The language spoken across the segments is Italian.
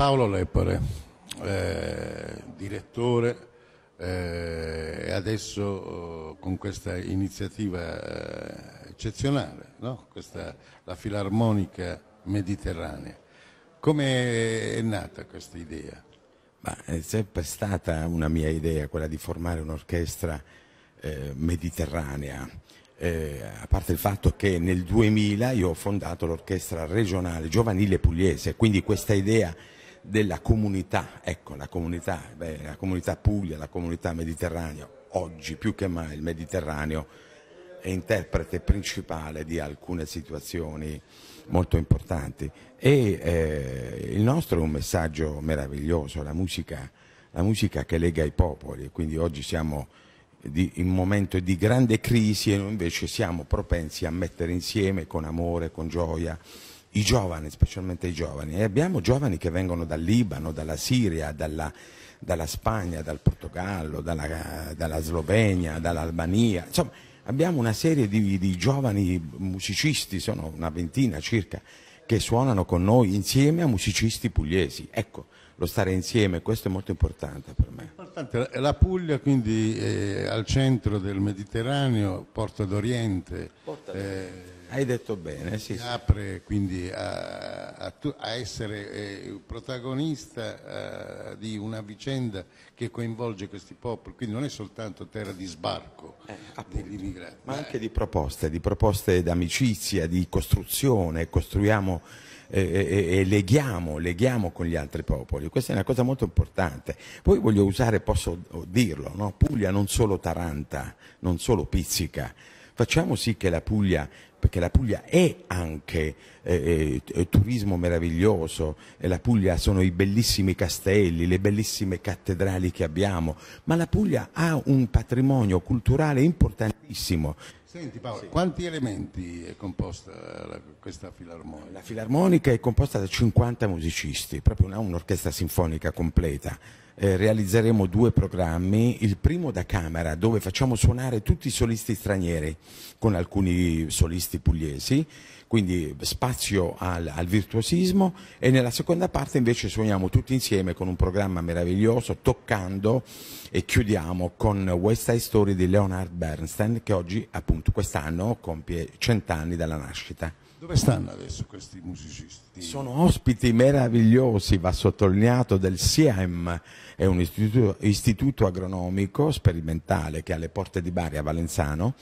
Paolo Lepore, eh, direttore eh, e adesso oh, con questa iniziativa eh, eccezionale, no? questa, la Filarmonica Mediterranea. Come è nata questa idea? Ma è sempre stata una mia idea quella di formare un'orchestra eh, mediterranea, eh, a parte il fatto che nel 2000 io ho fondato l'orchestra regionale giovanile pugliese, quindi questa idea della comunità, ecco la comunità, beh, la comunità Puglia, la comunità mediterranea, oggi più che mai il Mediterraneo è interprete principale di alcune situazioni molto importanti e eh, il nostro è un messaggio meraviglioso, la musica, la musica che lega i popoli, quindi oggi siamo di, in un momento di grande crisi e noi invece siamo propensi a mettere insieme con amore, con gioia i giovani, specialmente i giovani. E abbiamo giovani che vengono dal Libano, dalla Siria, dalla, dalla Spagna, dal Portogallo, dalla, dalla Slovenia, dall'Albania. Insomma, abbiamo una serie di, di giovani musicisti, sono una ventina circa, che suonano con noi insieme a musicisti pugliesi. Ecco, lo stare insieme, questo è molto importante per me. Importante. La Puglia quindi eh, al centro del Mediterraneo, Porto d'Oriente. Porta eh, d'Oriente. Eh, hai detto bene, sì. Si apre quindi a, a, a essere eh, protagonista eh, di una vicenda che coinvolge questi popoli, quindi non è soltanto terra di sbarco eh, degli immigrati. Ma eh. anche di proposte, di proposte d'amicizia, di costruzione, costruiamo eh, eh, e, leghiamo, leghiamo, con gli altri popoli. Questa è una cosa molto importante. Poi voglio usare, posso dirlo, no? Puglia non solo Taranta, non solo Pizzica, facciamo sì che la Puglia perché la Puglia è anche eh, eh turismo meraviglioso, la Puglia sono i bellissimi castelli, le bellissime cattedrali che abbiamo, ma la Puglia ha un patrimonio culturale importantissimo. Senti Paolo, sì. quanti elementi è composta la, questa filarmonica? La filarmonica è composta da 50 musicisti, proprio un'orchestra sinfonica completa. Eh, realizzeremo due programmi, il primo da camera dove facciamo suonare tutti i solisti stranieri con alcuni solisti pugliesi, quindi spazio al, al virtuosismo e nella seconda parte invece suoniamo tutti insieme con un programma meraviglioso toccando e chiudiamo con West Side Story di Leonard Bernstein che oggi appunto quest'anno compie cent'anni dalla nascita. Dove stanno adesso questi musicisti? Sono ospiti meravigliosi, va sottolineato, del SIAM, è un istituto, istituto agronomico sperimentale che ha le porte di Bari a Valenzano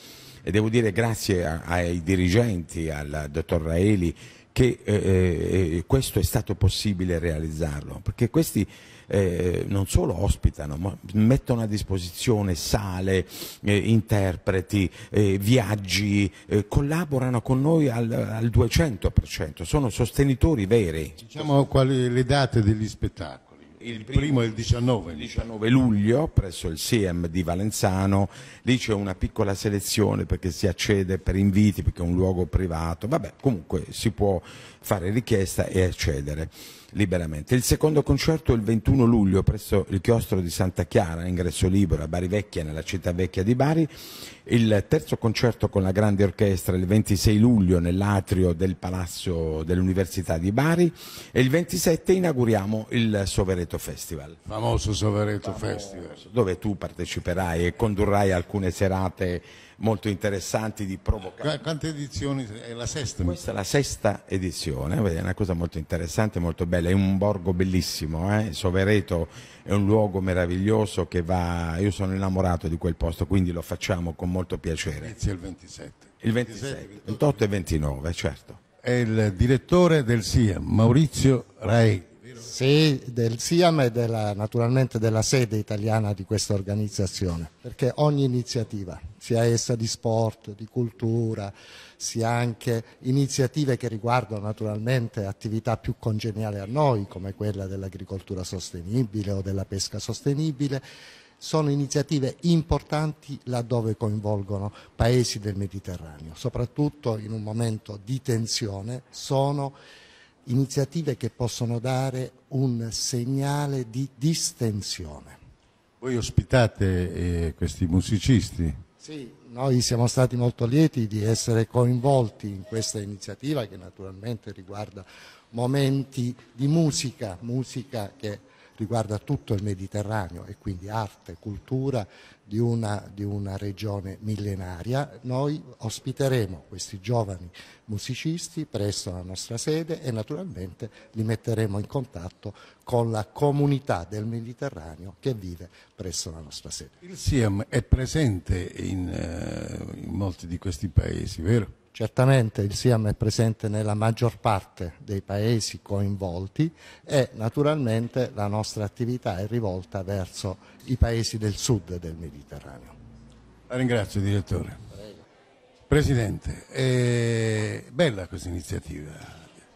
e devo dire grazie a, ai dirigenti, al dottor Raeli che eh, eh questo è stato possibile realizzarlo, perché questi eh, non solo ospitano, ma mettono a disposizione sale, eh, interpreti, eh, viaggi, eh, collaborano con noi al, al 200%, sono sostenitori veri. Diciamo quali le date degli spettacoli il primo, primo è il 19. il 19. luglio presso il SIEM di Valenzano, lì c'è una piccola selezione perché si accede per inviti perché è un luogo privato, vabbè comunque si può fare richiesta e accedere liberamente. Il secondo concerto è il 21 luglio presso il chiostro di Santa Chiara, ingresso libero a Bari Vecchia, nella città vecchia di Bari. Il terzo concerto con la grande orchestra il 26 luglio nell'atrio del Palazzo dell'Università di Bari e il 27 inauguriamo il Soveretto Sovereto Festival. Famoso Sovereto Famoso. Festival. Dove tu parteciperai e condurrai alcune serate molto interessanti di provocazione. Quante edizioni? È la sesta? Questa è la sesta edizione, è una cosa molto interessante, molto bella, è un borgo bellissimo, eh? Sovereto è un luogo meraviglioso che va, io sono innamorato di quel posto, quindi lo facciamo con molto piacere. Inizia il 27. Il 27, 28 e 29, certo. È il direttore del SIA, Maurizio Rai. Sì, del SIAM e della, naturalmente della sede italiana di questa organizzazione, perché ogni iniziativa, sia essa di sport, di cultura, sia anche iniziative che riguardano naturalmente attività più congeniali a noi, come quella dell'agricoltura sostenibile o della pesca sostenibile, sono iniziative importanti laddove coinvolgono paesi del Mediterraneo, soprattutto in un momento di tensione, sono iniziative che possono dare un segnale di distensione. Voi ospitate eh, questi musicisti? Sì, noi siamo stati molto lieti di essere coinvolti in questa iniziativa che naturalmente riguarda momenti di musica, musica che riguarda tutto il Mediterraneo e quindi arte, cultura di una, di una regione millenaria. Noi ospiteremo questi giovani musicisti presso la nostra sede e naturalmente li metteremo in contatto con la comunità del Mediterraneo che vive presso la nostra sede. Il SIAM è presente in, eh, in molti di questi paesi, vero? Certamente il SIAM è presente nella maggior parte dei paesi coinvolti e naturalmente la nostra attività è rivolta verso i paesi del sud del Mediterraneo. La ringrazio direttore. Prego. Presidente, è bella questa iniziativa,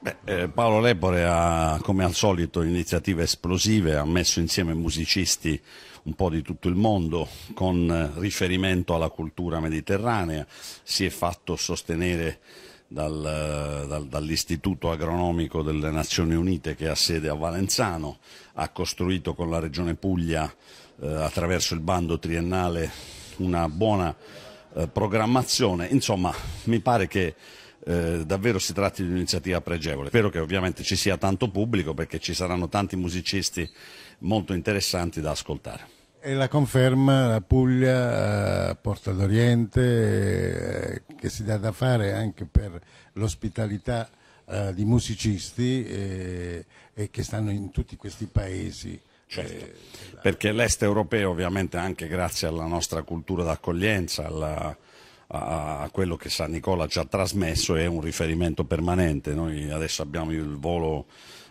Beh, eh, Paolo Lebore ha, come al solito, iniziative esplosive, ha messo insieme musicisti un po' di tutto il mondo con riferimento alla cultura mediterranea, si è fatto sostenere dal, dal, dall'Istituto agronomico delle Nazioni Unite che ha sede a Valenzano, ha costruito con la Regione Puglia eh, attraverso il bando triennale una buona eh, programmazione, insomma mi pare che eh, davvero si tratti di un'iniziativa pregevole. Spero che ovviamente ci sia tanto pubblico perché ci saranno tanti musicisti molto interessanti da ascoltare. E la conferma la Puglia, eh, Porta d'Oriente, eh, che si dà da fare anche per l'ospitalità di musicisti e che stanno in tutti questi paesi. Certo, perché l'est europeo ovviamente anche grazie alla nostra cultura d'accoglienza, alla, a, quello che San Nicola ci ha trasmesso è un riferimento permanente. Noi adesso abbiamo il volo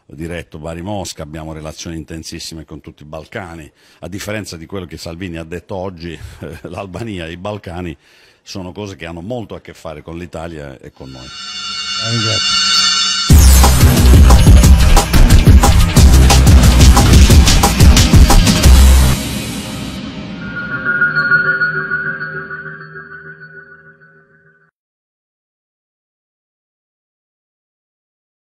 diretto Bari-Mosca, abbiamo relazioni intensissime con tutti i Balcani, a differenza di quello che Salvini ha detto oggi, l'Albania e i Balcani sono cose che hanno molto a che fare con l'Italia e con noi. Grazie.